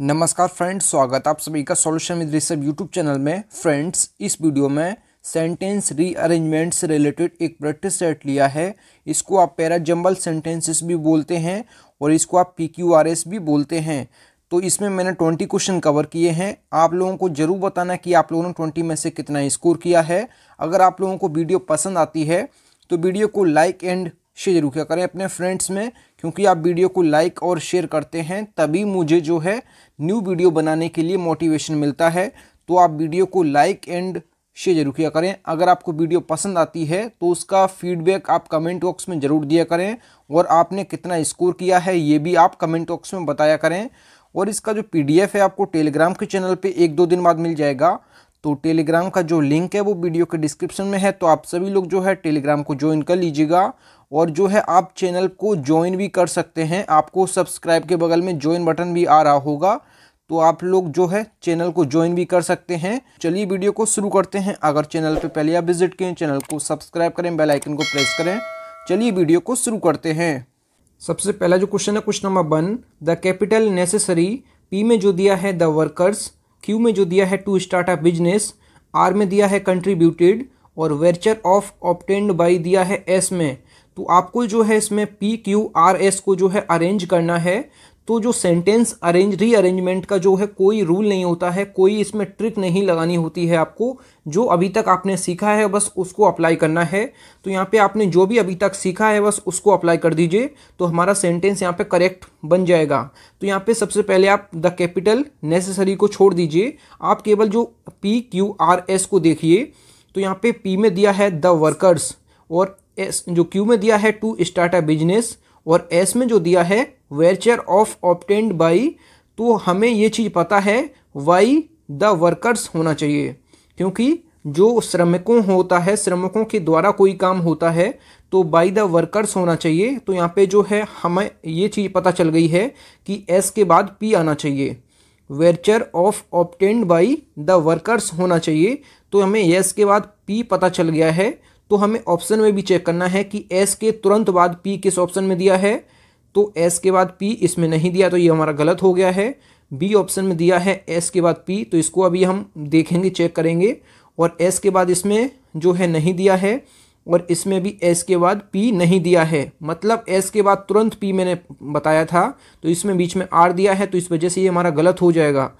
नमस्कार फ्रेंड्स स्वागत आप सभी का सॉल्यूशन विद रिसर्व यूट्यूब चैनल में फ्रेंड्स इस वीडियो में सेंटेंस रीअरेंजमेंट से रिलेटेड एक प्रैक्टिस सेट लिया है इसको आप पैरा जम्बल सेंटेंसेस भी बोलते हैं और इसको आप पी क्यू आर एस भी बोलते हैं तो इसमें मैंने ट्वेंटी क्वेश्चन कवर किए हैं आप लोगों को ज़रूर बताना कि आप लोगों ने ट्वेंटी में से कितना स्कोर किया है अगर आप लोगों को वीडियो पसंद आती है तो वीडियो को लाइक एंड शेयर जरूर किया करें अपने फ्रेंड्स में क्योंकि आप वीडियो को लाइक और शेयर करते हैं तभी मुझे जो है न्यू वीडियो बनाने के लिए मोटिवेशन मिलता है तो आप वीडियो को लाइक एंड शेयर जरूर किया करें अगर आपको वीडियो पसंद आती है तो उसका फीडबैक आप कमेंट बॉक्स में ज़रूर दिया करें और आपने कितना स्कोर किया है ये भी आप कमेंट बॉक्स में बताया करें और इसका जो पीडीएफ है आपको टेलीग्राम के चैनल पे एक दो दिन बाद मिल जाएगा तो टेलीग्राम का जो लिंक है वो वीडियो के डिस्क्रिप्शन में है तो आप सभी लोग जो है टेलीग्राम को ज्वाइन कर लीजिएगा और जो है आप चैनल को ज्वाइन भी कर सकते हैं आपको सब्सक्राइब के बगल में ज्वाइन बटन भी आ रहा होगा तो आप लोग जो है चैनल को ज्वाइन भी कर सकते हैं चलिए वीडियो को शुरू करते हैं अगर चैनल पे पहले आप विजिट किए चैनल को सब्सक्राइब करें बेल आइकन को प्रेस करें चलिए वीडियो को शुरू करते हैं सबसे पहला जो क्वेश्चन है question number one the capital necessary P में जो दिया है द वर्कर्स क्यू में जो दिया है to start a business R में दिया है कंट्रीब्यूटेड और वेचर ऑफ ऑप्टेंड बाई दिया है एस में तो आपको जो है इसमें पी क्यू आर एस को जो है अरेंज करना है तो जो सेंटेंस अरेंज रीअरेंजमेंट का जो है कोई रूल नहीं होता है कोई इसमें ट्रिक नहीं लगानी होती है आपको जो अभी तक आपने सीखा है बस उसको अप्लाई करना है तो यहाँ पे आपने जो भी अभी तक सीखा है बस उसको अप्लाई कर दीजिए तो हमारा सेंटेंस यहाँ पे करेक्ट बन जाएगा तो यहाँ पे सबसे पहले आप द कैपिटल नेसेसरी को छोड़ दीजिए आप केवल जो पी क्यू आर एस को देखिए तो यहाँ पे पी में दिया है द वर्कर्स और एस जो क्यू में दिया है टू स्टार्ट अ बिजनेस और एस में जो दिया है वेचर ऑफ ऑप्टेंड बाई तो हमें ये चीज़ पता है वाई द वर्कर्स होना चाहिए क्योंकि जो श्रमिकों होता है श्रमिकों के द्वारा कोई काम होता है तो बाय द वर्कर्स होना चाहिए तो यहाँ पे जो है हमें ये चीज़ पता चल गई है कि एस के बाद पी आना चाहिए venture of obtained by the workers होना चाहिए तो हमें एस के बाद पी पता चल गया है तो हमें ऑप्शन में भी चेक करना है कि एस के तुरंत बाद पी किस ऑप्शन में दिया है तो एस के बाद पी इसमें नहीं दिया तो ये हमारा गलत हो गया है बी ऑप्शन में दिया है एस के बाद पी तो इसको अभी हम देखेंगे चेक करेंगे और एस के बाद इसमें जो है नहीं दिया है और इसमें भी एस के बाद पी नहीं दिया है मतलब एस के बाद तुरंत पी मैंने बताया था तो इसमें बीच में आर दिया है तो इस वजह से ये हमारा गलत हो जाएगा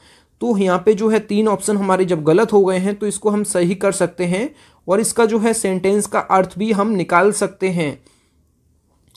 तो यहाँ पे जो है तीन ऑप्शन हमारे जब गलत हो गए हैं तो इसको हम सही कर सकते हैं और इसका जो है सेंटेंस का अर्थ भी हम निकाल सकते हैं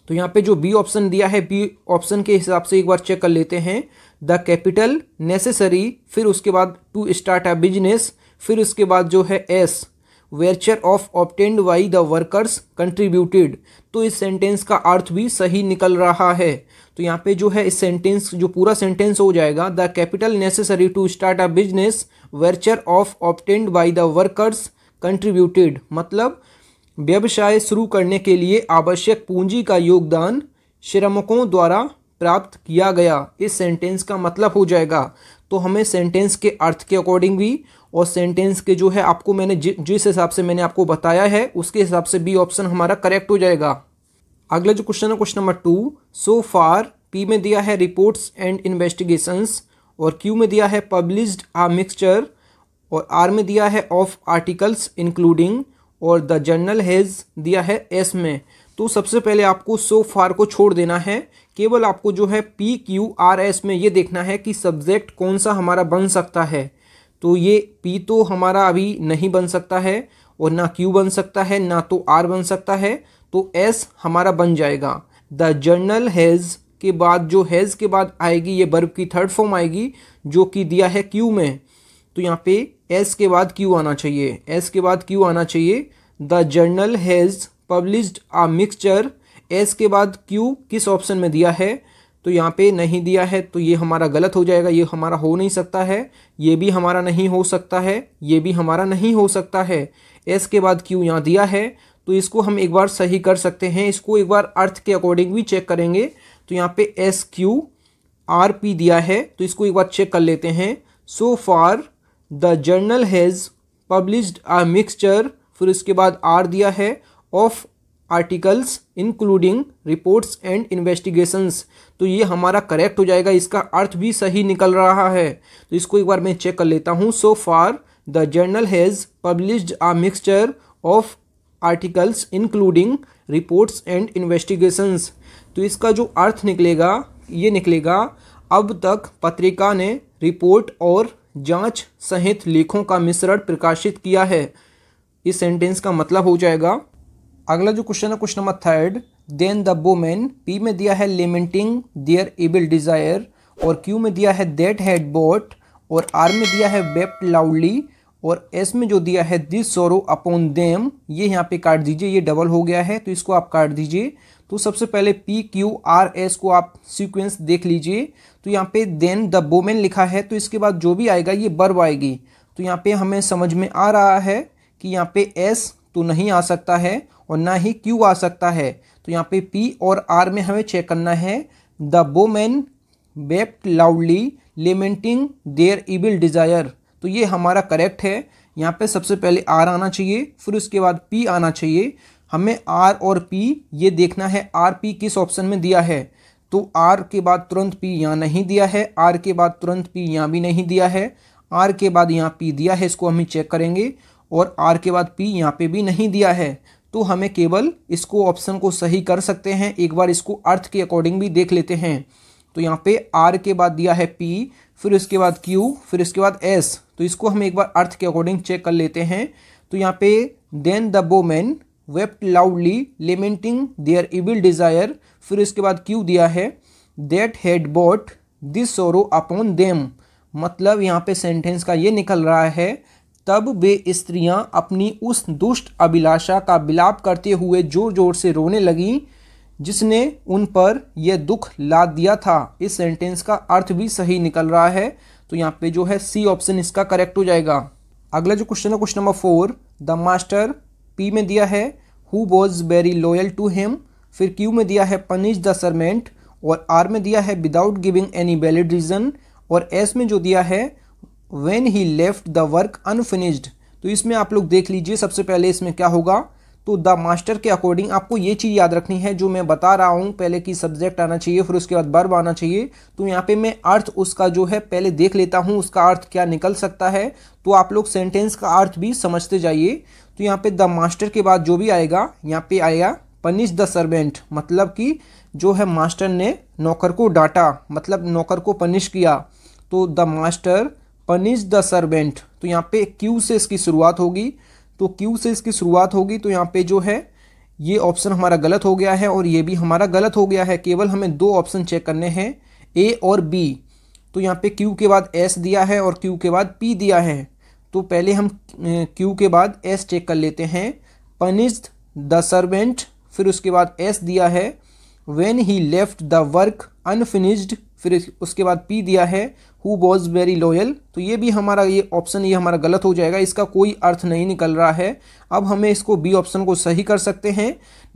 तो यहाँ पे जो बी ऑप्शन दिया है बी ऑप्शन के हिसाब से एक बार चेक कर लेते हैं द कैपिटल नेसेसरी फिर उसके बाद टू स्टार्ट अ बिजनेस फिर उसके बाद जो है S venture of obtained by the workers contributed तो इस सेंटेंस का अर्थ भी सही निकल रहा है तो यहाँ पे जो है इस सेंटेंस जो पूरा सेंटेंस हो जाएगा the capital necessary to start a business venture of obtained by the workers contributed मतलब व्यवसाय शुरू करने के लिए आवश्यक पूंजी का योगदान श्रमिकों द्वारा प्राप्त किया गया इस सेंटेंस का मतलब हो जाएगा तो हमें सेंटेंस के अर्थ के अकॉर्डिंग भी और सेंटेंस के जो है आपको मैंने जिस हिसाब से मैंने आपको बताया है उसके हिसाब से बी ऑप्शन हमारा करेक्ट हो जाएगा अगला जो क्वेश्चन है question number two so far P में दिया है रिपोर्ट्स एंड इन्वेस्टिगेशंस और क्यू में दिया है पब्लिश्ड आ मिक्सचर और आर में दिया है ऑफ आर्टिकल्स इंक्लूडिंग और द जर्नल हैज़ दिया है एस में तो सबसे पहले आपको सो फार को छोड़ देना है केवल आपको जो है पी क्यू आर एस में ये देखना है कि सब्जेक्ट कौन सा हमारा बन सकता है तो ये पी तो हमारा अभी नहीं बन सकता है और ना क्यू बन सकता है ना तो आर बन सकता है तो एस हमारा बन जाएगा द जर्नल हैज़ के बाद जो हैज़ के बाद आएगी ये बर्ब की थर्ड फॉर्म आएगी जो कि दिया है क्यू में तो यहाँ पे एस के बाद क्यू आना चाहिए एस के बाद क्यू आना चाहिए the journal has published a mixture S के बाद क्यू किस ऑप्शन में दिया है तो यहाँ पे नहीं दिया है तो ये हमारा गलत हो जाएगा ये हमारा हो नहीं सकता है ये भी हमारा नहीं हो सकता है ये भी हमारा नहीं हो सकता है एस के बाद क्यू यहाँ दिया है तो इसको हम एक बार सही कर सकते हैं इसको एक बार अर्थ के अकॉर्डिंग भी चेक करेंगे तो यहाँ पे एस क्यू आर पी दिया है तो इसको एक बार चेक कर लेते हैं so far the journal has published a mixture फिर उसके बाद आर दिया है of articles including reports and investigations तो ये हमारा करेक्ट हो जाएगा इसका अर्थ भी सही निकल रहा है तो इसको एक बार मैं चेक कर लेता हूँ so far the journal has published a mixture of articles including reports and investigations तो इसका जो अर्थ निकलेगा ये निकलेगा अब तक पत्रिका ने रिपोर्ट और जांच सहित लेखों का मिश्रण प्रकाशित किया है इस सेंटेंस का मतलब हो जाएगा अगला जो क्वेश्चन है question number third then the women P में दिया है लिमिटिंग दियर एबल डिज़ायर और क्यू में दिया है दैट हैड बॉट और आर में दिया है वेप्ट लाउडली और एस में जो दिया है दिस सोरो अपॉन देम ये यहाँ पे काट दीजिए ये डबल हो गया है तो इसको आप काट दीजिए तो सबसे पहले पी क्यू आर एस को आप सीक्वेंस देख लीजिए तो यहाँ पे देन द वोमेन लिखा है तो इसके बाद जो भी आएगा ये बर्ब आएगी तो यहाँ पे हमें समझ में आ रहा है कि यहाँ पे एस तो नहीं आ सकता है और ना ही क्यू आ सकता है तो यहाँ पे पी और आर में हमें चेक करना है the women wept loudly lamenting their evil desire तो ये हमारा करेक्ट है यहाँ पे सबसे पहले आर आना चाहिए फिर उसके बाद पी आना चाहिए हमें आर और पी ये देखना है आर पी किस ऑप्शन में दिया है तो आर के बाद तुरंत पी यहाँ नहीं दिया है आर के बाद तुरंत पी यहाँ भी नहीं दिया है आर के बाद यहाँ पी दिया है इसको हम चेक करेंगे और आर के बाद पी यहाँ पे भी नहीं दिया है तो हमें केवल इसको ऑप्शन को सही कर सकते हैं एक बार इसको अर्थ के अकॉर्डिंग भी देख लेते हैं तो यहाँ पे आर के बाद दिया है पी फिर उसके बाद क्यू फिर उसके बाद एस तो इसको हम एक बार अर्थ के अकॉर्डिंग चेक कर लेते हैं तो यहाँ पे then the women wept loudly lamenting their evil desire फिर उसके बाद Q दिया है that had bought this sorrow upon them मतलब यहाँ पे सेंटेंस का ये निकल रहा है तब वे स्त्रियाँ अपनी उस दुष्ट अभिलाषा का विलाप करते हुए जोर जोर से रोने लगीं जिसने उन पर यह दुख लाद दिया था इस सेंटेंस का अर्थ भी सही निकल रहा है तो यहाँ पे जो है सी ऑप्शन इसका करेक्ट हो जाएगा अगला जो क्वेश्चन है question number four the master P में दिया है who was very loyal to him फिर क्यू में दिया है पनिश द सरमेंट और आर में दिया है without giving any valid reason और एस में जो दिया है when he left the work unfinished तो इसमें आप लोग देख लीजिए सबसे पहले इसमें क्या होगा तो द मास्टर के अकॉर्डिंग आपको ये चीज़ याद रखनी है जो मैं बता रहा हूँ पहले कि सब्जेक्ट आना चाहिए फिर उसके बाद बर्ब आना चाहिए तो यहाँ पे मैं अर्थ उसका जो है पहले देख लेता हूँ उसका अर्थ क्या निकल सकता है तो आप लोग सेंटेंस का अर्थ भी समझते जाइए तो यहाँ पे द मास्टर के बाद जो भी आएगा यहाँ पे आएगा पनिश द सर्वेंट मतलब कि जो है मास्टर ने नौकर को डांटा मतलब नौकर को पनिश किया तो the master punish the servant तो यहाँ पे क्यू से इसकी शुरुआत होगी तो क्यू से इसकी शुरुआत होगी तो यहाँ पे जो है ये ऑप्शन हमारा गलत हो गया है और ये भी हमारा गलत हो गया है केवल हमें दो ऑप्शन चेक करने हैं ए और बी तो यहाँ पे क्यू के बाद एस दिया है और क्यू के बाद पी दिया है तो पहले हम क्यू के बाद एस चेक कर लेते हैं पनिस्ड द सर्वेंट फिर उसके बाद एस दिया है when he left the work unfinished फिर उसके बाद पी दिया है हु वॉज वेरी लॉयल तो ये भी हमारा ये ऑप्शन ये हमारा गलत हो जाएगा इसका कोई अर्थ नहीं निकल रहा है अब हमें इसको बी ऑप्शन को सही कर सकते हैं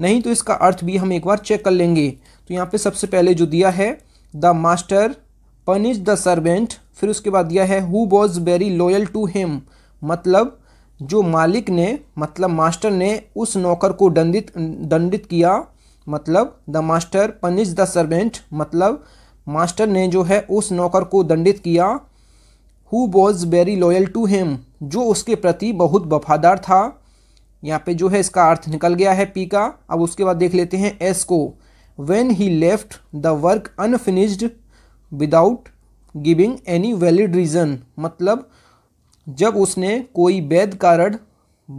नहीं तो इसका अर्थ भी हम एक बार चेक कर लेंगे तो यहाँ पे सबसे पहले जो दिया है the master punish the servant फिर उसके बाद दिया है who was very loyal to him मतलब जो मालिक ने मतलब मास्टर ने उस नौकर को दंडित दंडित किया मतलब the master punish the servant मतलब मास्टर ने जो है उस नौकर को दंडित किया who was very loyal to him जो उसके प्रति बहुत वफादार था यहाँ पे जो है इसका अर्थ निकल गया है पी का अब उसके बाद देख लेते हैं एस को when he left the work unfinished without giving any valid reason मतलब जब उसने कोई वैध कारण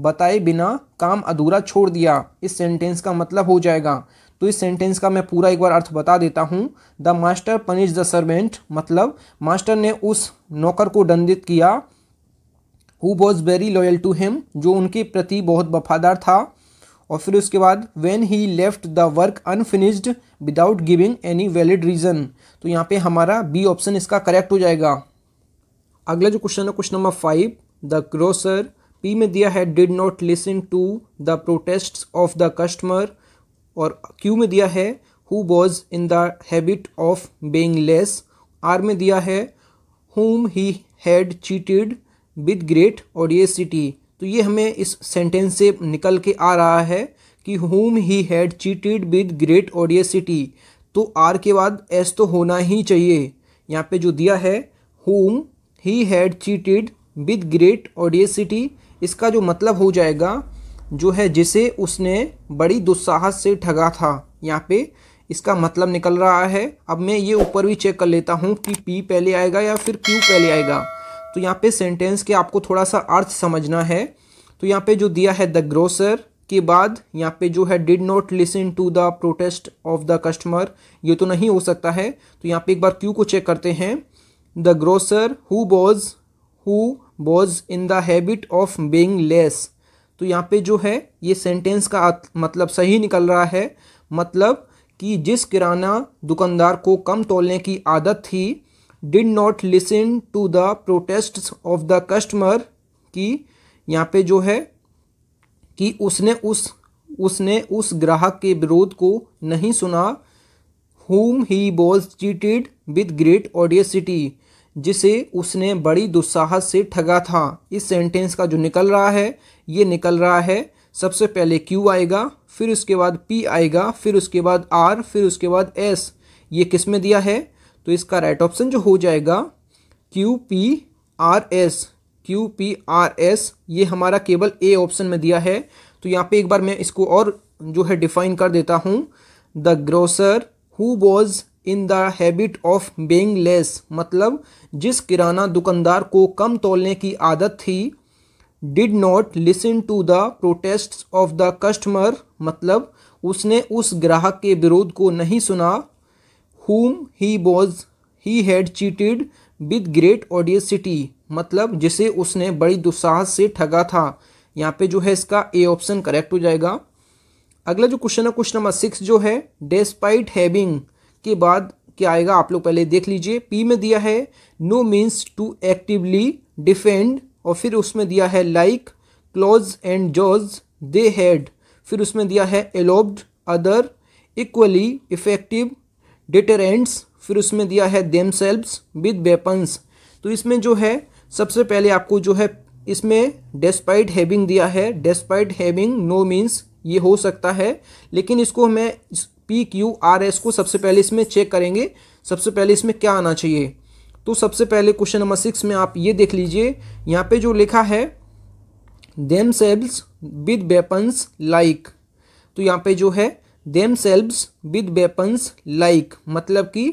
बताए बिना काम अधूरा छोड़ दिया इस सेंटेंस का मतलब हो जाएगा तो इस सेंटेंस का मैं पूरा एक बार अर्थ बता देता हूँ the master punish the servant मतलब मास्टर ने उस नौकर को दंडित किया who was very loyal to him जो उनके प्रति बहुत वफादार था और फिर उसके बाद when he left the work unfinished without giving any valid reason तो यहाँ पे हमारा बी ऑप्शन इसका करेक्ट हो जाएगा अगला जो क्वेश्चन है question number five the grocer P में दिया है did not listen to the protest of the customer और क्यू में दिया है who was in the habit of being less R में दिया है whom he had cheated with great audacity तो ये हमें इस सेंटेंस से निकल के आ रहा है कि whom he had cheated with great audacity तो आर के बाद एस तो होना ही चाहिए यहाँ पे जो दिया है whom he had cheated with great audacity इसका जो मतलब हो जाएगा जो है जिसे उसने बड़ी दुस्साहस से ठगा था यहाँ पे इसका मतलब निकल रहा है अब मैं ये ऊपर भी चेक कर लेता हूँ कि पी पहले आएगा या फिर क्यू पहले आएगा तो यहाँ पे सेंटेंस के आपको थोड़ा सा अर्थ समझना है तो यहाँ पे जो दिया है द ग्रोसर के बाद यहाँ पे जो है did not listen to the protest of the customer ये तो नहीं हो सकता है तो यहाँ पे एक बार क्यू को चेक करते हैं the grocer who was who was in the habit of being less तो यहाँ पे जो है ये सेंटेंस का मतलब सही निकल रहा है मतलब कि जिस किराना दुकानदार को कम तोलने की आदत थी did not listen to the protest of the customer कि यहाँ पे जो है कि उसने उस उसने उस ग्राहक के विरोध को नहीं सुना whom he was cheated with great audacity जिसे उसने बड़ी दुस्साहस से ठगा था इस सेंटेंस का जो निकल रहा है ये निकल रहा है सबसे पहले क्यू आएगा फिर उसके बाद पी आएगा फिर उसके बाद आर फिर उसके बाद एस ये किस में दिया है तो इसका राइट ऑप्शन जो हो जाएगा Q P R S Q P R S ये हमारा केवल ए ऑप्शन में दिया है तो यहाँ पे एक बार मैं इसको और जो है डिफाइन कर देता हूँ the grocer who was in the habit of being less मतलब जिस किराना दुकानदार को कम तोलने की आदत थी did not listen to the protest of the customer मतलब उसने उस ग्राहक के विरोध को नहीं सुना whom he was he had cheated with great audacity मतलब जिसे उसने बड़ी दुस्साहस से ठगा था यहाँ पे जो है इसका ए ऑप्शन करेक्ट हो जाएगा अगला जो क्वेश्चन है क्वेश्चन नंबर सिक्स जो है डेस्पाइट हैविंग के बाद क्या आएगा आप लोग पहले देख लीजिए पी में दिया है no means to actively defend और फिर उसमें दिया है like claws and jaws they had फिर उसमें दिया है evolved other equally effective deterrents फिर उसमें दिया है देम सेल्व्स विद वेपन्स तो इसमें जो है सबसे पहले आपको जो है इसमें डेस्पाइट हैविंग दिया है डेस्पाइट हैविंग नो मीन्स ये हो सकता है लेकिन इसको मैं पी क्यू आर एस को सबसे पहले इसमें चेक करेंगे सबसे पहले इसमें क्या आना चाहिए तो सबसे पहले क्वेश्चन नंबर सिक्स में आप ये देख लीजिए यहाँ पे जो लिखा है themselves with weapons like तो यहाँ पे जो है themselves with weapons like मतलब कि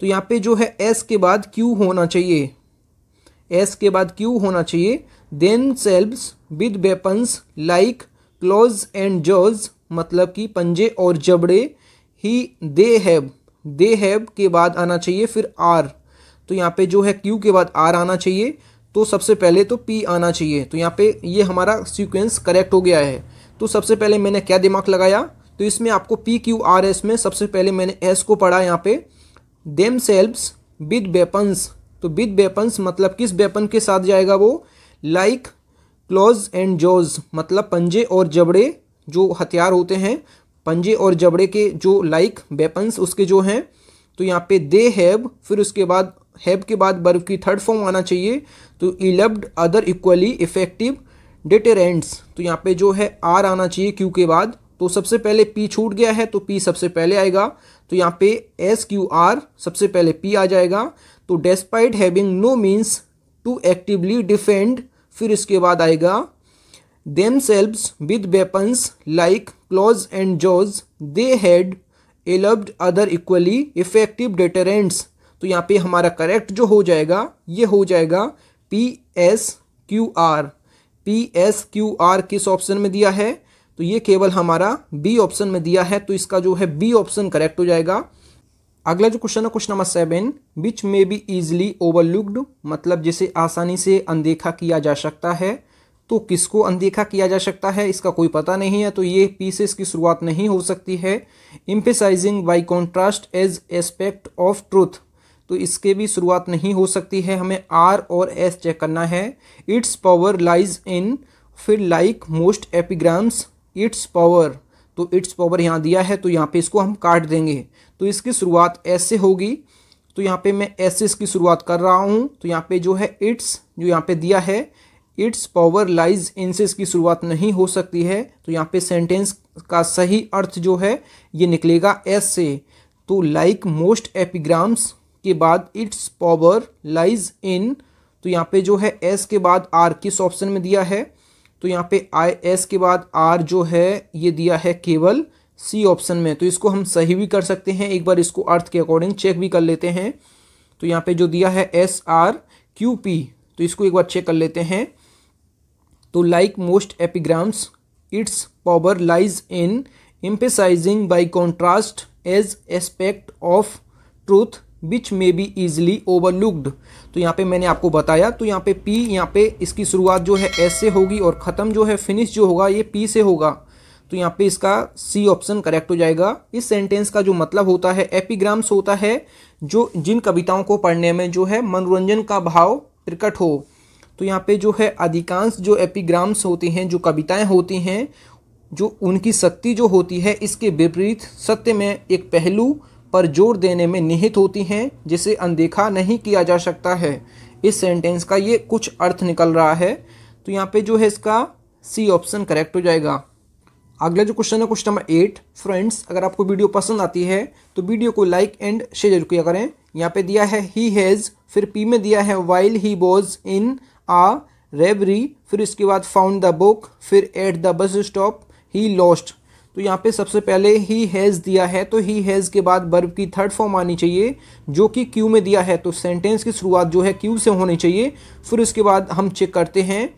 तो यहाँ पे जो है एस के बाद क्यू होना चाहिए एस के बाद क्यू होना चाहिए themselves with weapons like claws and jaws मतलब कि पंजे और जबड़े ही दे हैव दे हैव के बाद आना चाहिए फिर आर तो यहाँ पे जो है क्यू के बाद आर आना चाहिए तो सबसे पहले तो पी आना चाहिए तो यहाँ पे ये हमारा सीक्वेंस करेक्ट हो गया है तो सबसे पहले मैंने क्या दिमाग लगाया तो इसमें आपको पी क्यू आर एस में सबसे पहले मैंने एस को पढ़ा यहाँ पे देम सेल्व्स विद वेपन्स तो विद वेपन्स मतलब किस वेपन के साथ जाएगा वो लाइक क्लोज एंड जॉज मतलब पंजे और जबड़े जो हथियार होते हैं पंजे और जबड़े के जो लाइक वेपन्स उसके जो हैं तो यहाँ पे दे हैव फिर उसके बाद हैव के बाद बर्व की थर्ड फॉर्म आना चाहिए तो evolved other equally effective deterrents तो यहाँ पे जो है आर आना चाहिए क्यू के बाद तो सबसे पहले पी छूट गया है तो पी सबसे पहले आएगा तो यहाँ पे एस क्यू आर सबसे पहले पी आ जाएगा तो despite having no means to actively defend फिर इसके बाद आएगा themselves with weapons like claws and jaws they had evolved other equally effective deterrents तो यहाँ पे हमारा करेक्ट जो हो जाएगा ये हो जाएगा P S Q R P S Q R किस ऑप्शन में दिया है तो ये केवल हमारा बी ऑप्शन में दिया है तो इसका जो है बी ऑप्शन करेक्ट हो जाएगा अगला जो क्वेश्चन है question number seven which may be easily overlooked मतलब जिसे आसानी से अनदेखा किया जा सकता है तो किसको अनदेखा किया जा सकता है इसका कोई पता नहीं है तो ये पीसेस की शुरुआत नहीं हो सकती है emphasising by contrast as aspect of truth तो इसके भी शुरुआत नहीं हो सकती है हमें आर और एस चेक करना है इट्स पावर लाइज इन फिर like most epigrams its power तो इट्स पावर यहाँ दिया है तो यहाँ पे इसको हम काट देंगे तो इसकी शुरुआत एस से होगी तो यहाँ पे मैं एस इसकी शुरुआत कर रहा हूँ तो यहाँ पे जो है इट्स जो यहाँ पे दिया है इट्स पावर लाइज से इसकी शुरुआत नहीं हो सकती है तो यहाँ पे सेंटेंस का सही अर्थ जो है ये निकलेगा एस से तो लाइक मोस्ट एपिग्राम्स के बाद इट्स पावर लाइज इन तो यहाँ पे जो है एस के बाद आर किस ऑप्शन में दिया है तो यहाँ पे आई एस के बाद आर जो है ये दिया है केवल सी ऑप्शन में तो इसको हम सही भी कर सकते हैं एक बार इसको अर्थ के अकॉर्डिंग चेक भी कर लेते हैं तो यहाँ पे जो दिया है एस आर क्यू पी तो इसको एक बार चेक कर लेते हैं तो like most epigrams its power lies in emphasising by contrast as aspect of truth which may be easily overlooked तो यहाँ पे मैंने आपको बताया तो यहाँ पे पी यहाँ पे इसकी शुरुआत जो है एस से होगी और ख़त्म जो है फिनिश जो होगा ये पी से होगा तो यहाँ पे इसका सी ऑप्शन करेक्ट हो जाएगा इस सेंटेंस का जो मतलब होता है एपिग्राम्स होता है जो जिन कविताओं को पढ़ने में जो है मनोरंजन का भाव प्रकट हो तो यहाँ पे जो है अधिकांश जो एपिग्राम्स होते हैं जो कविताएं होती हैं जो उनकी शक्ति जो होती है इसके विपरीत सत्य में एक पहलू पर जोर देने में निहित होती हैं जिसे अनदेखा नहीं किया जा सकता है इस सेंटेंस का ये कुछ अर्थ निकल रहा है तो यहाँ पे जो है इसका सी ऑप्शन करेक्ट हो जाएगा अगला जो क्वेश्चन है क्वेश्चन नंबर एट फ्रेंड्स अगर आपको वीडियो पसंद आती है तो वीडियो को लाइक एंड शेयर किया करें यहाँ पे दिया है ही हैज़ फिर पी में दिया है while he boughs in a रेबरी फिर इसके बाद फाउंड द बुक फिर at the bus stop he lost तो यहाँ पे सबसे पहले ही हैज़ दिया है तो ही हैज़ के बाद बर्ब की थर्ड फॉर्म आनी चाहिए जो कि क्यू में दिया है तो सेंटेंस की शुरुआत जो है क्यू से होनी चाहिए फिर उसके बाद हम चेक करते हैं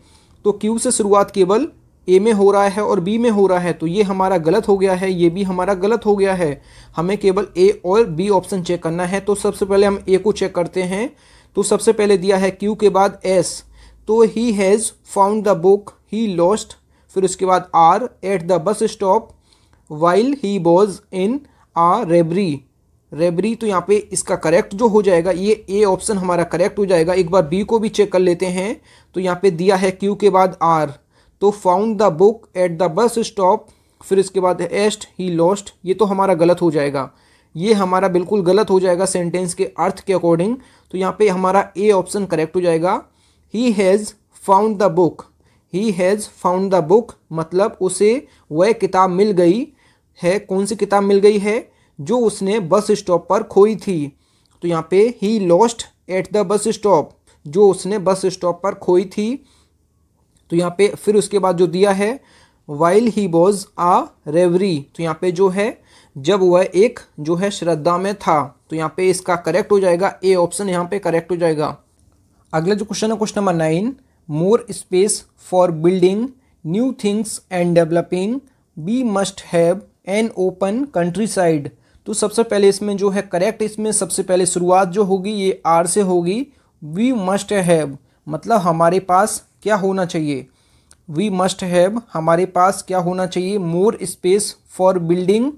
तो क्यू से शुरुआत केवल ए में हो रहा है और बी में हो रहा है तो ये हमारा गलत हो गया है ये भी हमारा गलत हो गया है हमें केवल ए और बी ऑप्शन चेक करना है तो सबसे पहले हम ए को चेक करते हैं तो सबसे पहले दिया है क्यू के बाद एस तो he has found the book he lost फिर उसके बाद R at the bus stop while he was in a library library तो यहाँ पे इसका करेक्ट जो हो जाएगा ये ए ऑप्शन हमारा करेक्ट हो जाएगा एक बार बी को भी चेक कर लेते हैं तो यहाँ पे दिया है क्यू के बाद आर तो found the book at the bus stop फिर इसके बाद एस्ट ही लॉस्ट ये तो हमारा गलत हो जाएगा ये हमारा बिल्कुल गलत हो जाएगा सेंटेंस के अर्थ के अकॉर्डिंग तो यहाँ पे हमारा ए ऑप्शन करेक्ट हो जाएगा he has found the book he has found the book मतलब उसे वह किताब मिल गई है कौन सी किताब मिल गई है जो उसने बस स्टॉप पर खोई थी तो यहाँ पे he lost at the bus stop जो उसने बस स्टॉप पर खोई थी तो यहाँ पे फिर उसके बाद जो दिया है वाइल ही वॉज आ रेवरी तो यहाँ पे जो है जब वह एक जो है श्रद्धा में था तो यहाँ पे इसका करेक्ट हो जाएगा ए ऑप्शन यहाँ पे करेक्ट हो जाएगा अगला जो क्वेश्चन है question number nine more space for building new things and developing be must have an open countryside तो सबसे पहले इसमें जो है करेक्ट इसमें सबसे पहले शुरुआत जो होगी ये आर से होगी वी मस्ट हैव मतलब हमारे पास क्या होना चाहिए वी मस्ट हैव हमारे पास क्या होना चाहिए more space for building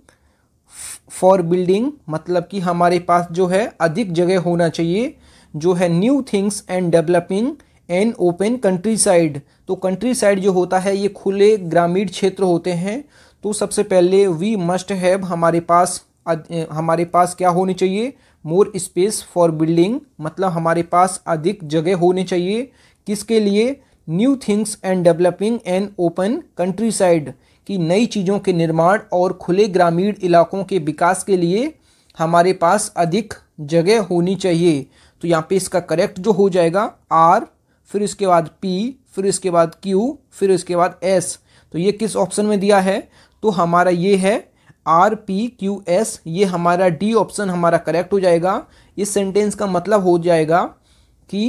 for building मतलब कि हमारे पास जो है अधिक जगह होना चाहिए जो है new things and developing an open countryside तो कंट्री साइड जो होता है ये खुले ग्रामीण क्षेत्र होते हैं तो सबसे पहले वी मस्ट हैव हमारे पास हमारे पास क्या होनी चाहिए मोर स्पेस फॉर बिल्डिंग मतलब हमारे पास अधिक जगह होनी चाहिए किसके लिए new things and developing an open countryside की नई चीज़ों के निर्माण और खुले ग्रामीण इलाकों के विकास के लिए हमारे पास अधिक जगह होनी चाहिए तो यहाँ पे इसका करेक्ट जो हो जाएगा आर फिर इसके बाद पी फिर इसके बाद क्यू फिर इसके बाद एस तो ये किस ऑप्शन में दिया है तो हमारा ये है आर पी क्यू एस ये हमारा डी ऑप्शन हमारा करेक्ट हो जाएगा इस सेंटेंस का मतलब हो जाएगा कि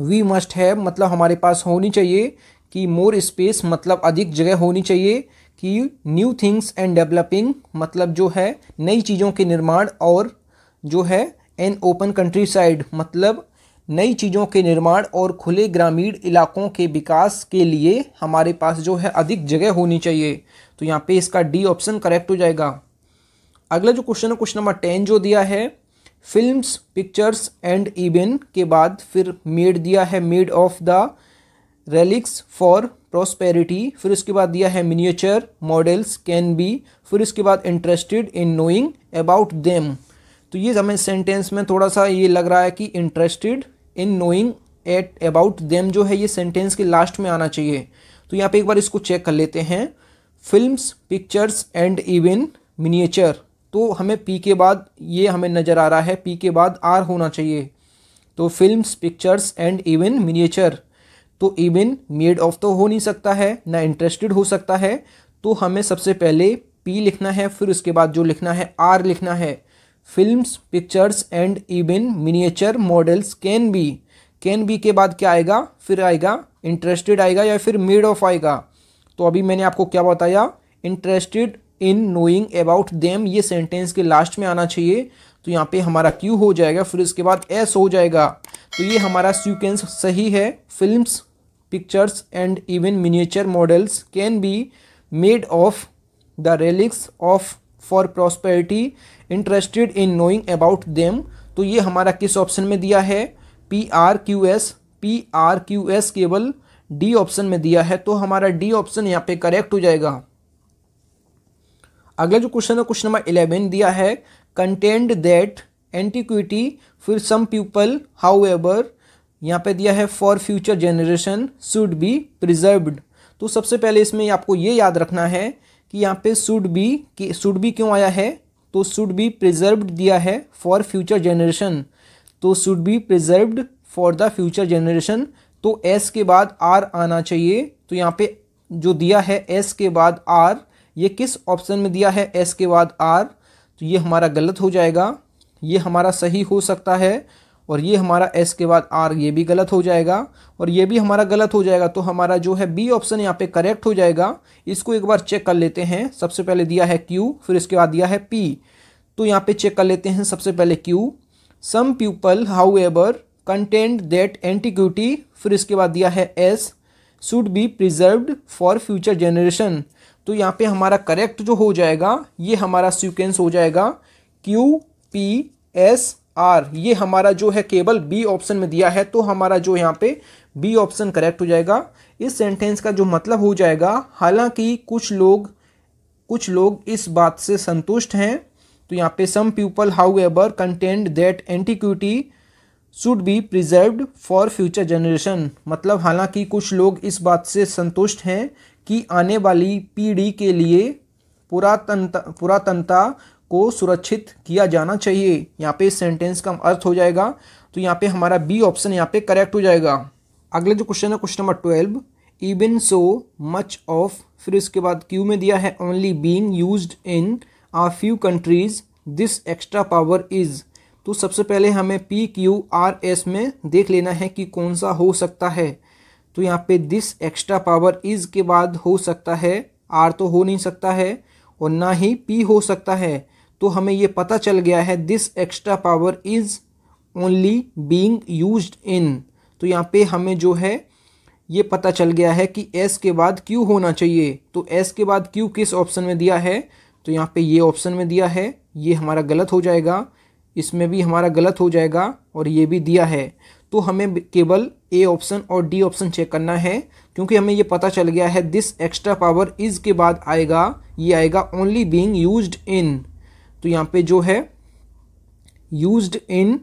वी मस्ट हैव मतलब हमारे पास होनी चाहिए कि मोर स्पेस मतलब अधिक जगह होनी चाहिए कि न्यू थिंग्स एंड डेवलपिंग मतलब जो है नई चीज़ों के निर्माण और जो है एन ओपन कंट्री साइड मतलब नई चीज़ों के निर्माण और खुले ग्रामीण इलाकों के विकास के लिए हमारे पास जो है अधिक जगह होनी चाहिए तो यहाँ पे इसका डी ऑप्शन करेक्ट हो जाएगा अगला जो क्वेश्चन है क्वेश्चन नंबर टेन जो दिया है फिल्म्स पिक्चर्स एंड इवेन के बाद फिर मेड दिया है made of the relics for prosperity फिर उसके बाद दिया है मिनिएचर मॉडल्स कैन बी फिर उसके बाद interested in knowing about them तो ये हमें सेंटेंस में थोड़ा सा ये लग रहा है कि interested in knowing at about them जो है ये सेंटेंस के लास्ट में आना चाहिए तो यहाँ पे एक बार इसको चेक कर लेते हैं films pictures and even miniature तो हमें पी के बाद ये हमें नज़र आ रहा है पी के बाद आर होना चाहिए तो films pictures and even miniature तो इवन मेड ऑफ तो हो नहीं सकता है ना इंटरेस्टेड हो सकता है तो हमें सबसे पहले पी लिखना है फिर उसके बाद जो लिखना है आर लिखना है films pictures and even miniature models can be can be के बाद क्या आएगा फिर आएगा इंटरेस्टेड आएगा या फिर मेड ऑफ आएगा तो अभी मैंने आपको क्या बताया interested in knowing about them ये सेंटेंस के लास्ट में आना चाहिए तो यहाँ पे हमारा क्यू हो जाएगा फिर इसके बाद एस हो जाएगा तो ये हमारा सीक्वेंस सही है films pictures and even miniature models can be made of the relics of for prosperity interested in knowing about them तो ये हमारा किस ऑप्शन में दिया है P R Q S P R Q S केवल डी ऑप्शन में दिया है तो हमारा डी ऑप्शन यहाँ पे करेक्ट हो जाएगा अगला जो क्वेश्चन है क्वेश्चन नंबर इलेवन दिया है कंटेंट दैट एंटीक्विटी फिर सम पीपल हाउ एवर यहाँ पे दिया है for future generation should be preserved तो सबसे पहले इसमें आपको ये याद रखना है कि यहाँ पे शुड बी शुड बी क्यों आया है तो शुड बी प्रिजर्व्ड दिया है फॉर फ्यूचर जनरेशन तो should be preserved for the future generation तो एस के बाद आर आना चाहिए तो यहाँ पे जो दिया है एस के बाद आर ये किस ऑप्शन में दिया है एस के बाद आर तो ये हमारा गलत हो जाएगा ये हमारा सही हो सकता है और ये हमारा एस के बाद आर ये भी गलत हो जाएगा और ये भी हमारा गलत हो जाएगा तो हमारा जो है बी ऑप्शन यहाँ पे करेक्ट हो जाएगा इसको एक बार चेक कर लेते हैं सबसे पहले दिया है क्यू फिर इसके बाद दिया है पी तो यहाँ पे चेक कर लेते हैं सबसे पहले Q some people however contend that antiquity फिर इसके बाद दिया है S should be preserved for future generation तो यहाँ पे हमारा करेक्ट जो हो जाएगा ये हमारा सीक्वेंस हो जाएगा क्यू पी एस आर ये हमारा जो है केबल बी ऑप्शन में दिया है तो हमारा जो यहाँ पे बी ऑप्शन करेक्ट हो जाएगा इस सेंटेंस का जो मतलब हो जाएगा हालांकि कुछ लोग कुछ लोग इस बात से संतुष्ट हैं तो यहाँ पे some people however contend that antiquity should be preserved for future generation मतलब हालांकि कुछ लोग इस बात से संतुष्ट हैं कि आने वाली पीढ़ी के लिए पुरातनता पुरातनता को सुरक्षित किया जाना चाहिए यहाँ पे इस सेंटेंस का अर्थ हो जाएगा तो यहाँ पे हमारा बी ऑप्शन यहाँ पे करेक्ट हो जाएगा अगला जो क्वेश्चन है question number twelve even so much of फिर इसके बाद क्यू में दिया है only being use in a few countries this extra power is तो सबसे पहले हमें पी क्यू आर एस में देख लेना है कि कौन सा हो सकता है तो यहाँ पे दिस एक्स्ट्रा पावर इज के बाद हो सकता है आर तो हो नहीं सकता है और ना ही पी हो सकता है तो हमें ये पता चल गया है this extra power is only being use in तो यहाँ पे हमें जो है ये पता चल गया है कि एस के बाद क्यू होना चाहिए तो एस के बाद क्यू किस ऑप्शन में दिया है तो यहाँ पे ये ऑप्शन में दिया है ये हमारा गलत हो जाएगा इसमें भी हमारा गलत हो जाएगा और ये भी दिया है तो हमें केवल ए ऑप्शन और डी ऑप्शन चेक करना है क्योंकि हमें ये पता चल गया है दिस एक्स्ट्रा पावर इज़ के बाद आएगा ये आएगा ओनली बींग यूज इन तो यहाँ पे जो है used in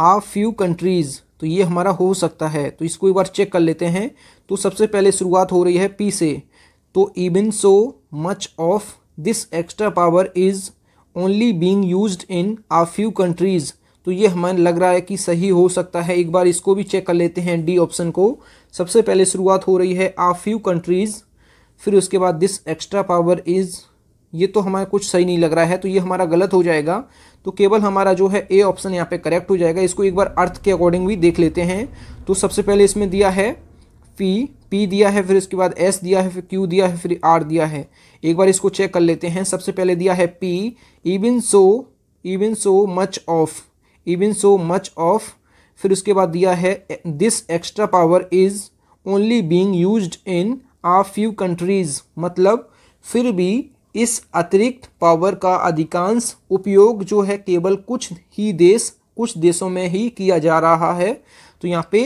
a few countries तो ये हमारा हो सकता है तो इसको एक बार चेक कर लेते हैं तो सबसे पहले शुरुआत हो रही है पी से तो even so much of this extra power is only being use in a few countries तो ये हमें लग रहा है कि सही हो सकता है एक बार इसको भी चेक कर लेते हैं डी ऑप्शन को सबसे पहले शुरुआत हो रही है आ फ्यू कंट्रीज़ फिर उसके बाद दिस एक्स्ट्रा पावर इज़ ये तो हमारा कुछ सही नहीं लग रहा है तो ये हमारा गलत हो जाएगा तो केवल हमारा जो है ए ऑप्शन यहाँ पे करेक्ट हो जाएगा इसको एक बार अर्थ के अकॉर्डिंग भी देख लेते हैं तो सबसे पहले इसमें दिया है पी पी दिया है फिर इसके बाद एस दिया है फिर क्यू दिया है फिर आर दिया है एक बार इसको चेक कर लेते हैं सबसे पहले दिया है P even so even so much of even so much of फिर उसके बाद दिया है this extra power is only being use in a few countries मतलब फिर भी इस अतिरिक्त पावर का अधिकांश उपयोग जो है केवल कुछ ही देश कुछ देशों में ही किया जा रहा है तो यहाँ पे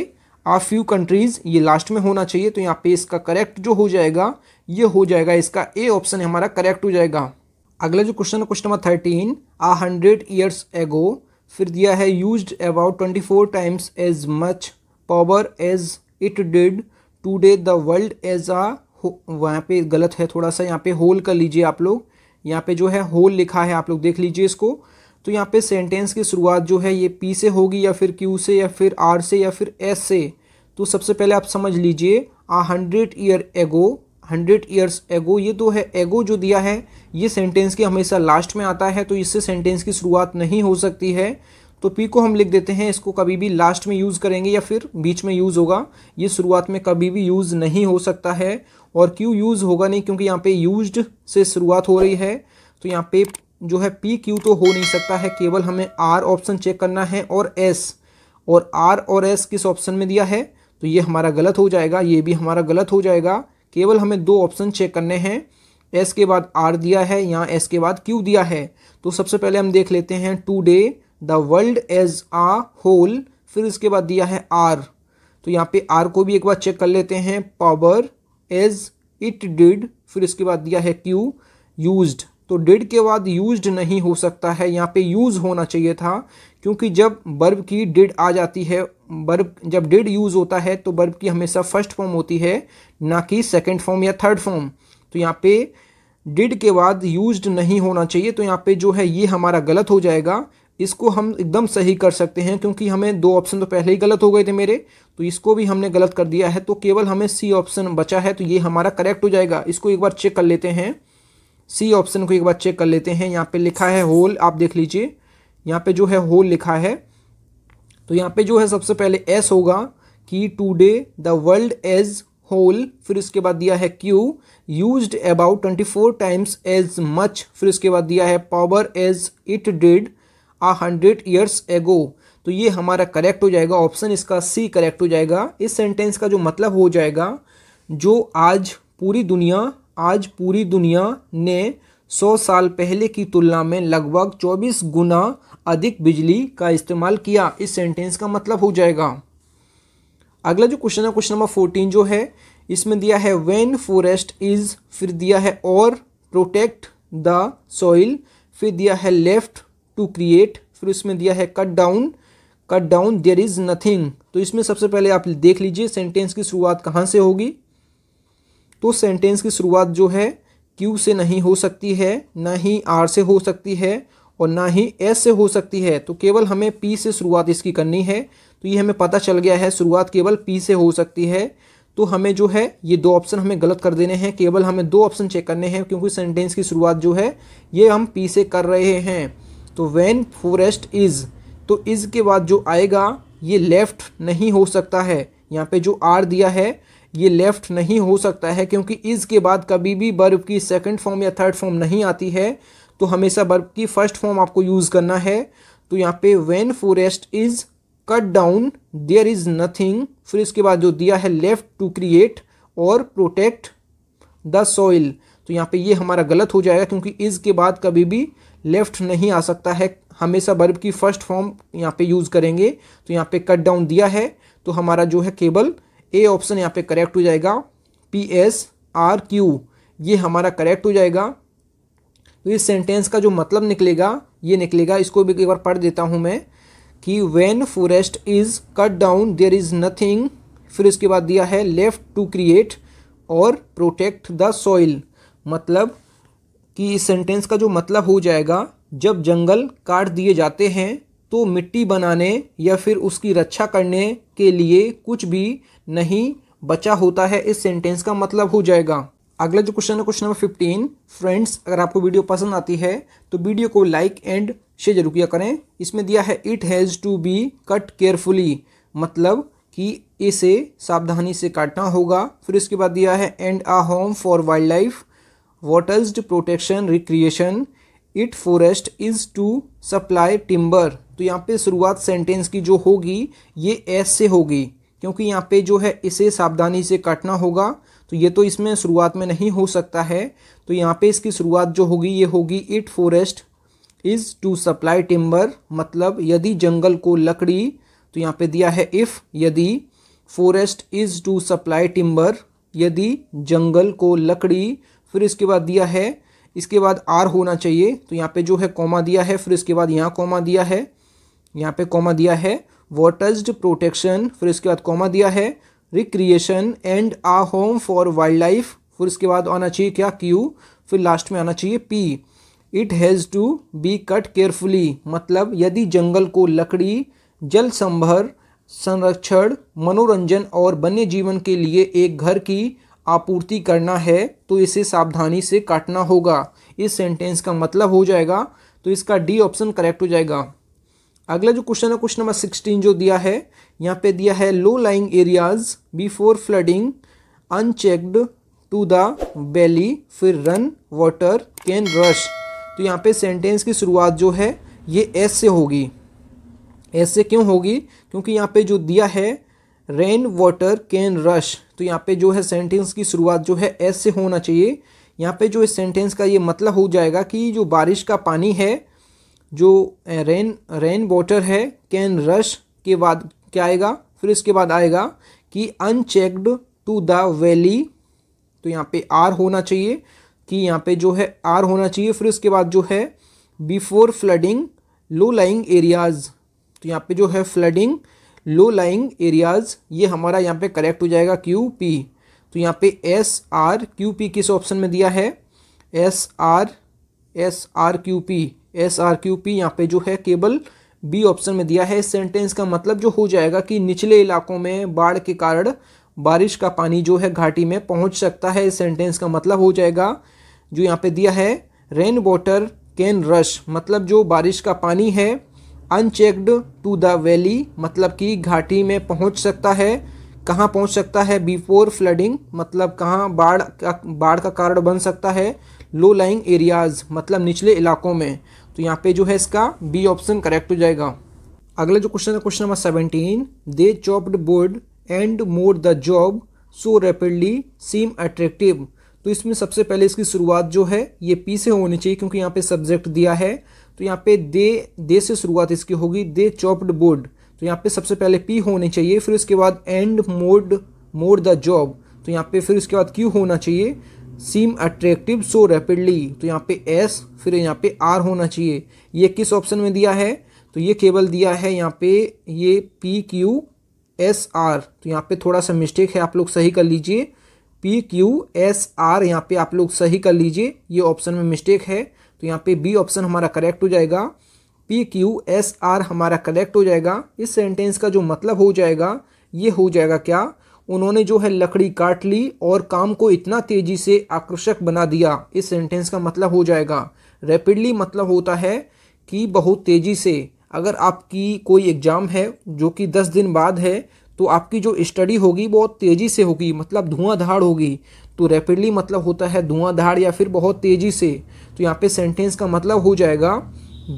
आ फ्यू कंट्रीज़ ये लास्ट में होना चाहिए तो यहाँ पे इसका करेक्ट जो हो जाएगा ये हो जाएगा इसका ए ऑप्शन हमारा करेक्ट हो जाएगा अगला जो क्वेश्चन है question number thirteen a hundred years ago फिर दिया है use about twenty four times as much power as it did today the world as a वहाँ पे गलत है थोड़ा सा यहाँ पे होल कर लीजिए आप लोग यहाँ पे जो है होल लिखा है आप लोग देख लीजिए इसको तो यहाँ पे सेंटेंस की शुरुआत जो है ये पी से होगी या फिर क्यू से या फिर आर से या फिर एस से तो सबसे पहले आप समझ लीजिए a hundred year ago hundred years ago ये तो है एगो जो दिया है ये सेंटेंस के हमेशा लास्ट में आता है तो इससे सेंटेंस की शुरुआत नहीं हो सकती है तो पी को हम लिख देते हैं इसको कभी भी लास्ट में यूज़ करेंगे या फिर बीच में यूज़ होगा ये शुरुआत में कभी भी यूज़ नहीं हो सकता है और क्यू यूज़ होगा नहीं क्योंकि यहाँ पे यूज से शुरुआत हो रही है तो यहाँ पे जो है पी क्यू तो हो नहीं सकता है केवल हमें आर ऑप्शन चेक करना है और एस और आर और एस किस ऑप्शन में दिया है तो ये हमारा गलत हो जाएगा ये भी हमारा गलत हो जाएगा केवल हमें दो ऑप्शन चेक करने हैं एस के बाद आर दिया है या एस के बाद क्यू दिया है तो सबसे पहले हम देख लेते हैं today the world as a whole फिर इसके बाद दिया है आर तो यहाँ पे आर को भी एक बार चेक कर लेते हैं पावर एज इट डिड फिर इसके बाद दिया है क्यू यूज्ड तो डिड के बाद यूज्ड नहीं हो सकता है यहाँ पे यूज़ होना चाहिए था क्योंकि जब बर्ब की डिड आ जाती है बर्ब जब डिड यूज़ होता है तो बर्ब की हमेशा फर्स्ट फॉर्म होती है ना कि सेकेंड फॉर्म या थर्ड फॉर्म तो यहाँ पे डिड के बाद यूज्ड नहीं होना चाहिए तो यहाँ पे जो है ये हमारा गलत हो जाएगा इसको हम एकदम सही कर सकते हैं क्योंकि हमें दो ऑप्शन तो पहले ही गलत हो गए थे मेरे तो इसको भी हमने गलत कर दिया है तो केवल हमें सी ऑप्शन बचा है तो ये हमारा करेक्ट हो जाएगा इसको एक बार चेक कर लेते हैं सी ऑप्शन को एक बार चेक कर लेते हैं यहाँ पे लिखा है होल आप देख लीजिए यहाँ पे जो है होल लिखा है तो यहाँ पे जो है सबसे पहले एस होगा कि today the world as whole फिर इसके बाद दिया है Q use about twenty four times as much फिर इसके बाद दिया है power as it did a hundred years ago तो ये हमारा करेक्ट हो जाएगा ऑप्शन इसका सी करेक्ट हो जाएगा इस सेंटेंस का जो मतलब हो जाएगा जो आज पूरी दुनिया आज पूरी दुनिया ने 100 साल पहले की तुलना में लगभग 24 गुना अधिक बिजली का इस्तेमाल किया इस सेंटेंस का मतलब हो जाएगा अगला जो क्वेश्चन है क्वेश्चन नंबर फोर्टीन जो है इसमें दिया है वेन फॉरेस्ट इज फिर दिया है और प्रोटेक्ट द सॉइल फिर दिया है लेफ्ट टू क्रिएट फिर उसमें दिया है cut down cut down there is nothing तो इसमें सबसे पहले आप देख लीजिए सेंटेंस की शुरुआत कहाँ से होगी तो सेंटेंस की शुरुआत जो है क्यू से नहीं हो सकती है ना ही आर से हो सकती है और ना ही एस से हो सकती है तो केवल हमें पी से शुरुआत इसकी करनी है तो ये हमें पता चल गया है शुरुआत केवल पी से हो सकती है तो हमें जो है ये दो ऑप्शन हमें गलत कर देने हैं केवल हमें दो ऑप्शन चेक करने हैं क्योंकि सेंटेंस की शुरुआत जो है ये हम पी से कर रहे हैं तो वैन फॉरेस्ट इज़ तो इज़ के बाद जो आएगा ये लेफ़्ट नहीं हो सकता है यहाँ पे जो आर दिया है ये लेफ़्ट नहीं हो सकता है क्योंकि इज़ के बाद कभी भी बर्फ की सेकंड फॉर्म या थर्ड फॉर्म नहीं आती है तो हमेशा बर्फ की फ़र्स्ट फॉर्म आपको यूज़ करना है तो यहाँ पे when forest is cut down there is nothing फिर इसके बाद जो दिया है लेफ़्ट टू क्रिएट और प्रोटेक्ट द सॉइल तो यहाँ पे ये हमारा गलत हो जाएगा क्योंकि इज़ के बाद कभी भी लेफ्ट नहीं आ सकता है हमेशा बर्ब की फर्स्ट फॉर्म यहाँ पे यूज़ करेंगे तो यहाँ पे कट डाउन दिया है तो हमारा जो है केबल ए ऑप्शन यहाँ पे करेक्ट हो जाएगा पी एस आर क्यू ये हमारा करेक्ट हो जाएगा तो इस सेंटेंस का जो मतलब निकलेगा ये निकलेगा इसको भी एक बार पढ़ देता हूँ मैं कि when forest is cut down there is nothing फिर इसके बाद दिया है लेफ्ट टू क्रिएट और प्रोटेक्ट द सॉइल मतलब कि इस सेंटेंस का जो मतलब हो जाएगा जब जंगल काट दिए जाते हैं तो मिट्टी बनाने या फिर उसकी रक्षा करने के लिए कुछ भी नहीं बचा होता है इस सेंटेंस का मतलब हो जाएगा अगला जो क्वेश्चन है क्वेश्चन नंबर फिफ्टीन फ्रेंड्स अगर आपको वीडियो पसंद आती है तो वीडियो को लाइक एंड शेयर जरूर किया करें इसमें दिया है it has to be cut carefully मतलब कि इसे सावधानी से काटना होगा फिर इसके बाद दिया है and a home for wildlife watershed protection recreation it forest is to supply timber तो यहाँ पे शुरुआत सेंटेंस की जो होगी ये एस से होगी क्योंकि यहाँ पे जो है इसे सावधानी से काटना होगा तो ये तो इसमें शुरुआत में नहीं हो सकता है तो यहाँ पे इसकी शुरुआत जो होगी ये होगी it forest is to supply timber मतलब यदि जंगल को लकड़ी तो यहाँ पे दिया है इफ़ यदि forest is to supply timber यदि जंगल को लकड़ी फिर इसके बाद दिया है इसके बाद आर होना चाहिए तो यहाँ पे जो है कॉमा दिया है फिर इसके बाद यहाँ कॉमा दिया है यहाँ पे कॉमा दिया है वॉटर्ज प्रोटेक्शन फिर इसके बाद कॉमा दिया है recreation and a home for wildlife फिर इसके बाद आना चाहिए क्या क्यू फिर लास्ट में आना चाहिए P it has to be cut carefully मतलब यदि जंगल को लकड़ी जल संभर संरक्षण मनोरंजन और वन्य जीवन के लिए एक घर की आपूर्ति करना है तो इसे सावधानी से काटना होगा इस सेंटेंस का मतलब हो जाएगा तो इसका डी ऑप्शन करेक्ट हो जाएगा अगला जो क्वेश्चन है क्वेश्चन नंबर सिक्सटीन जो दिया है यहाँ पे दिया है low lying areas before flooding unchecked to the valley फिर रन वाटर कैन रश तो यहाँ पे सेंटेंस की शुरुआत जो है ये एस से होगी एस से क्यों होगी क्योंकि यहाँ पे जो दिया है रेन वाटर कैन रश तो यहाँ पे जो है सेंटेंस की शुरुआत जो है एस से होना चाहिए यहाँ पे जो इस सेंटेंस का ये मतलब हो जाएगा कि जो बारिश का पानी है जो रेन रेन वाटर है कैन रश के बाद क्या आएगा फिर इसके बाद आएगा कि अनचेक्ड टू द वैली तो यहाँ पे आर होना चाहिए कि यहाँ पे जो है आर होना चाहिए फिर इसके बाद जो है before flooding low lying areas तो यहाँ पे जो है फ्लडिंग लो लाइंग एरियाज ये हमारा यहाँ पे करेक्ट हो जाएगा क्यू पी तो यहाँ पे एस आर क्यू पी किस ऑप्शन में दिया है S R S R Q P S R Q P यहाँ पे जो है केबल बी ऑप्शन में दिया है इस सेंटेंस का मतलब जो हो जाएगा कि निचले इलाकों में बाढ़ के कारण बारिश का पानी जो है घाटी में पहुँच सकता है इस सेंटेंस का मतलब हो जाएगा जो यहाँ पे दिया है रेन वाटर कैन रश मतलब जो बारिश का पानी है अनचेक्ड टू द वैली मतलब कि घाटी में पहुंच सकता है कहाँ पहुंच सकता है बिफोर फ्लडिंग मतलब कहाँ बाढ़ का बाढ़ का कारण बन सकता है लो लाइंग एरियाज मतलब निचले इलाकों में तो यहाँ पे जो है इसका बी ऑप्शन करेक्ट हो जाएगा अगला जो क्वेश्चन है question number seventeen they chopped board and more the job so rapidly seem attractive तो इसमें सबसे पहले इसकी शुरुआत जो है ये पी से होनी चाहिए क्योंकि यहाँ पे सब्जेक्ट दिया है तो यहाँ पे दे दे से शुरुआत इसकी होगी दे चॉप्ड बोर्ड तो यहाँ पे सबसे पहले पी होने चाहिए फिर उसके बाद and mode mode the job तो यहाँ पे फिर उसके बाद क्यू होना चाहिए सीम अट्रैक्टिव सो रैपिडली तो यहाँ पे एस फिर यहाँ पे आर होना चाहिए ये किस ऑप्शन में दिया है तो ये केवल दिया है यहाँ पे ये पी क्यू एस आर तो यहाँ पे थोड़ा सा मिस्टेक है आप लोग सही कर लीजिए पी क्यू एस आर यहाँ पे आप लोग सही कर लीजिए ये ऑप्शन में मिस्टेक है तो यहाँ पे बी ऑप्शन हमारा करेक्ट हो जाएगा पी क्यू एस आर हमारा करेक्ट हो जाएगा इस सेंटेंस का जो मतलब हो जाएगा ये हो जाएगा क्या उन्होंने जो है लकड़ी काट ली और काम को इतना तेजी से आकर्षक बना दिया इस सेंटेंस का मतलब हो जाएगा रैपिडली मतलब होता है कि बहुत तेज़ी से अगर आपकी कोई एग्ज़ाम है जो कि दस दिन बाद है तो आपकी जो स्टडी होगी बहुत तेज़ी से होगी मतलब धुआंधार होगी तो रैपिडली मतलब होता है धुआंधार या फिर बहुत तेज़ी से तो यहाँ पे सेंटेंस का मतलब हो जाएगा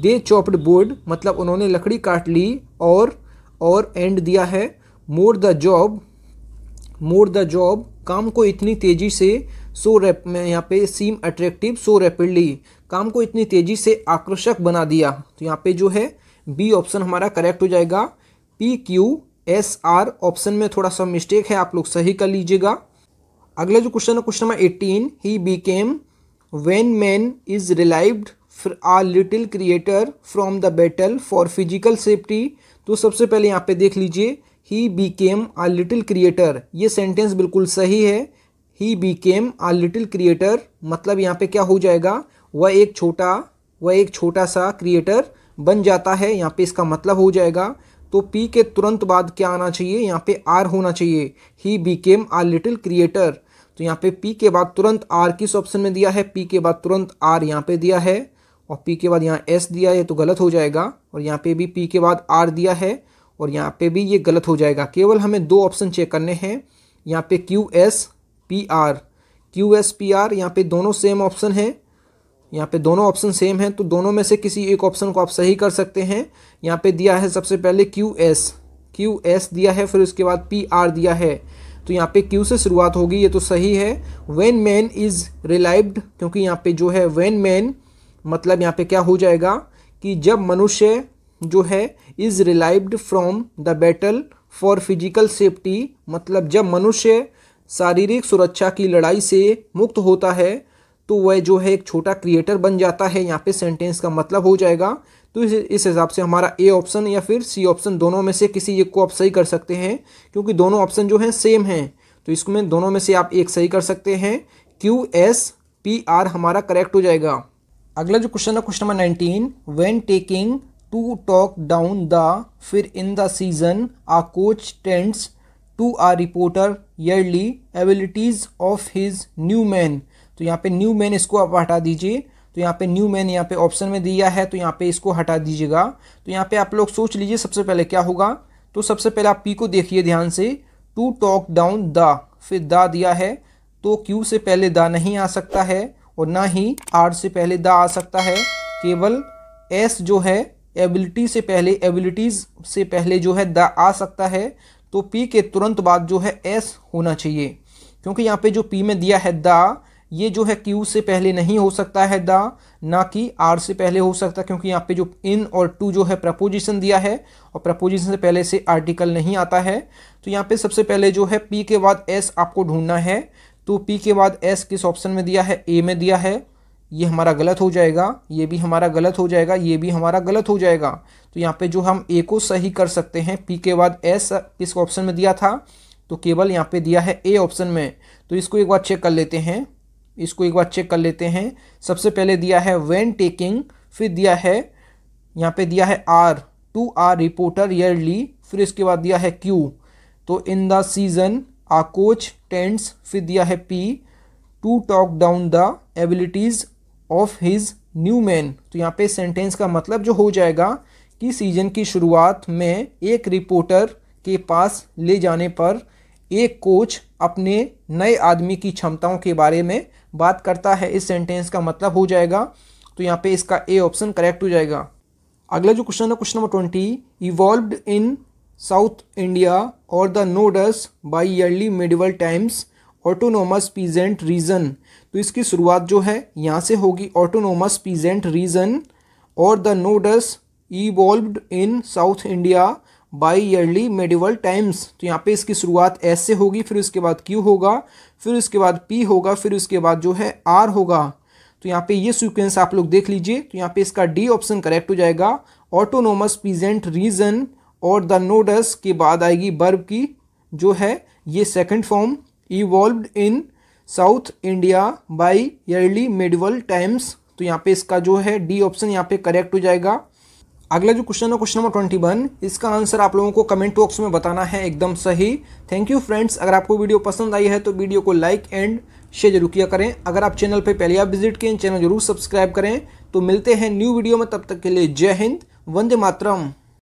दे चॉप्ड बोर्ड मतलब उन्होंने लकड़ी काट ली और और एंड दिया है more the job more the job काम को इतनी तेज़ी से सो रैप में यहाँ पे सीम अट्रैक्टिव सो रैपिडली काम को इतनी तेज़ी से आकर्षक बना दिया तो यहाँ पे जो है बी ऑप्शन हमारा करेक्ट हो जाएगा P Q S R option में थोड़ा सा मिस्टेक है आप लोग सही कर लीजिएगा अगला जो क्वेश्चन है question number eighteen he became when man is relieved a little creator from the battle for physical safety तो सबसे पहले यहाँ पे देख लीजिए he became a little creator ये सेंटेंस बिल्कुल सही है he became a little creator मतलब यहाँ पे क्या हो जाएगा वह एक छोटा वह एक छोटा सा क्रिएटर बन जाता है यहाँ पे इसका मतलब हो जाएगा तो पी के तुरंत बाद क्या आना चाहिए यहाँ पे आर होना चाहिए he became R little creator तो यहाँ पे पी के बाद तुरंत आर किस ऑप्शन में दिया है पी के बाद तुरंत आर यहाँ पे दिया है और पी के बाद यहाँ एस दिया है तो गलत हो जाएगा और यहाँ पे भी पी के बाद आर दिया है और यहाँ पे भी ये गलत हो जाएगा केवल हमें दो ऑप्शन चेक करने हैं यहाँ पे Q S P R Q S P R यहाँ पे दोनों सेम ऑप्शन है यहाँ पे दोनों ऑप्शन सेम हैं तो दोनों में से किसी एक ऑप्शन को आप सही कर सकते हैं यहाँ पे दिया है सबसे पहले क्यू एस क्यू एस दिया है फिर उसके बाद पी आर दिया है तो यहाँ पे क्यू से शुरुआत होगी ये तो सही है वेन मैन इज़ रिलाइव्ड क्योंकि यहाँ पे जो है वेन मैन मतलब यहाँ पे क्या हो जाएगा कि जब मनुष्य जो है is relieved from the battle for physical safety मतलब जब मनुष्य शारीरिक सुरक्षा की लड़ाई से मुक्त होता है तो वह जो है एक छोटा क्रिएटर बन जाता है यहाँ पे सेंटेंस का मतलब हो जाएगा तो इस हिसाब से हमारा ए ऑप्शन या फिर सी ऑप्शन दोनों में से किसी एक को आप सही कर सकते हैं क्योंकि दोनों ऑप्शन जो हैं सेम हैं तो इसमें दोनों में से आप एक सही कर सकते हैं क्यू एस पी आर हमारा करेक्ट हो जाएगा अगला जो क्वेश्चन है question number nineteen when taking to talk down the फिर in the season a coach tends to a reporter early abilities of his new man तो यहाँ पे न्यू मैन इसको आप हटा दीजिए तो यहाँ पे न्यू मैन यहाँ पे ऑप्शन में दिया है तो यहाँ पे इसको हटा दीजिएगा तो यहाँ पे आप लोग सोच लीजिए सबसे पहले क्या होगा तो सबसे पहले आप पी को देखिए ध्यान से टू टॉक डाउन द फिर दा दिया है तो क्यू से पहले दा नहीं आ सकता है और ना ही आर से पहले दा आ सकता है केवल एस जो है एबिलिटी से पहले एबिलिटीज़ से पहले जो है द आ सकता है तो पी के तुरंत बाद जो है एस होना चाहिए क्योंकि यहाँ पे जो पी में दिया है द ये जो है क्यू से पहले नहीं हो सकता है द ना कि आर से पहले हो सकता क्योंकि यहाँ पे जो इन और टू जो है प्रपोजिशन दिया है और प्रपोजिशन से पहले से आर्टिकल नहीं आता है तो यहाँ पे सबसे पहले जो है पी के बाद एस आपको ढूंढना है तो पी के बाद एस किस ऑप्शन में दिया है ए में दिया है ये हमारा गलत हो जाएगा ये भी हमारा गलत हो जाएगा ये भी हमारा गलत हो जाएगा तो यहाँ पे जो हम ए को सही कर सकते हैं पी के बाद एस किस ऑप्शन में दिया था तो केवल यहाँ पे दिया है ए ऑप्शन में तो इसको एक बार चेक कर लेते हैं इसको एक बार चेक कर लेते हैं सबसे पहले दिया है वेन टेकिंग फिर दिया है यहाँ पे दिया है R to R reporter early फिर इसके बाद दिया है क्यू तो in the season a coach tends फिर दिया है P to talk down the abilities of his new man तो यहाँ पे सेंटेंस का मतलब जो हो जाएगा कि सीजन की शुरुआत में एक रिपोर्टर के पास ले जाने पर एक कोच अपने नए आदमी की क्षमताओं के बारे में बात करता है इस सेंटेंस का मतलब हो जाएगा तो यहाँ पे इसका ए ऑप्शन करेक्ट हो जाएगा अगला जो क्वेश्चन है question number twenty evolve in South India और the nodes by early medieval times autonomous peasant region तो इसकी शुरुआत जो है यहाँ से होगी ऑटोनोमस पीजेंट रीजन और the nodes evolved in South India by early medieval times तो यहाँ पे इसकी शुरुआत एस से होगी फिर उसके बाद क्यू होगा फिर उसके बाद पी होगा फिर उसके बाद जो है आर होगा तो यहाँ पे ये सीक्वेंस आप लोग देख लीजिए तो यहाँ पे इसका डी ऑप्शन करेक्ट हो जाएगा ऑटोनोमस पीजेंट रीजन और द नोडस के बाद आएगी बर्ब की जो है ये second form evolve in South India by early medieval times तो यहाँ पे इसका जो है डी ऑप्शन यहाँ पे करेक्ट हो जाएगा अगला जो क्वेश्चन है क्वेश्चन नंबर ट्वेंटी वन इसका आंसर आप लोगों को कमेंट बॉक्स में बताना है एकदम सही थैंक यू फ्रेंड्स अगर आपको वीडियो पसंद आई है तो वीडियो को लाइक एंड शेयर जरूर किया करें अगर आप चैनल पर पहले आप विजिट किए चैनल जरूर सब्सक्राइब करें तो मिलते हैं न्यू वीडियो में तब तक के लिए जय हिंद वंदे मातरम